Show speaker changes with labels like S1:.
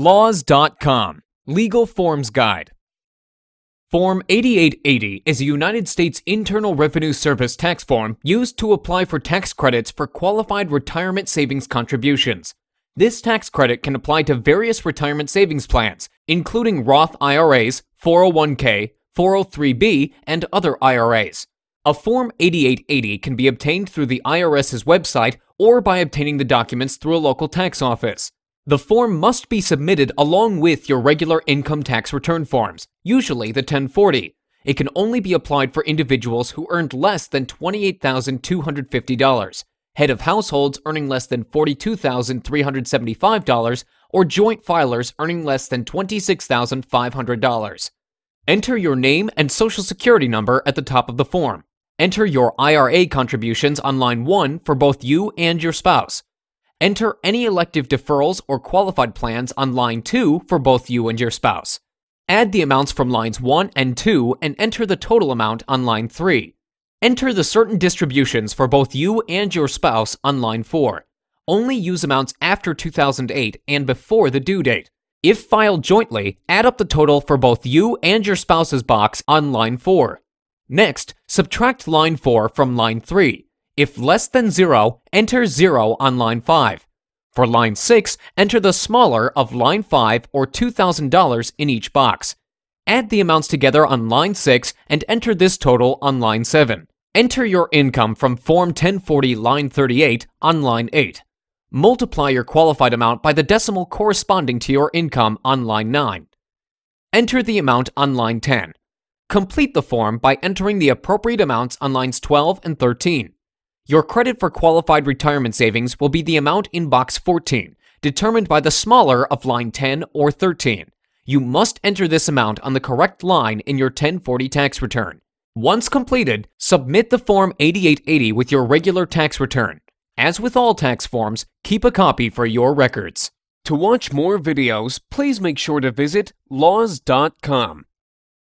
S1: Laws.com Legal Forms Guide Form 8880 is a United States Internal Revenue Service tax form used to apply for tax credits for qualified retirement savings contributions. This tax credit can apply to various retirement savings plans, including Roth IRAs, 401k, 403b, and other IRAs. A Form 8880 can be obtained through the IRS's website or by obtaining the documents through a local tax office. The form must be submitted along with your regular income tax return forms, usually the 1040. It can only be applied for individuals who earned less than $28,250, head of households earning less than $42,375, or joint filers earning less than $26,500. Enter your name and social security number at the top of the form. Enter your IRA contributions on line 1 for both you and your spouse. Enter any elective deferrals or qualified plans on line 2 for both you and your spouse. Add the amounts from lines 1 and 2 and enter the total amount on line 3. Enter the certain distributions for both you and your spouse on line 4. Only use amounts after 2008 and before the due date. If filed jointly, add up the total for both you and your spouse's box on line 4. Next, subtract line 4 from line 3. If less than 0, enter 0 on line 5. For line 6, enter the smaller of line 5 or $2,000 in each box. Add the amounts together on line 6 and enter this total on line 7. Enter your income from Form 1040 line 38 on line 8. Multiply your qualified amount by the decimal corresponding to your income on line 9. Enter the amount on line 10. Complete the form by entering the appropriate amounts on lines 12 and 13. Your credit for qualified retirement savings will be the amount in box 14, determined by the smaller of line 10 or 13. You must enter this amount on the correct line in your 1040 tax return. Once completed, submit the Form 8880 with your regular tax return. As with all tax forms, keep a copy for your records. To watch more videos, please make sure to visit laws.com.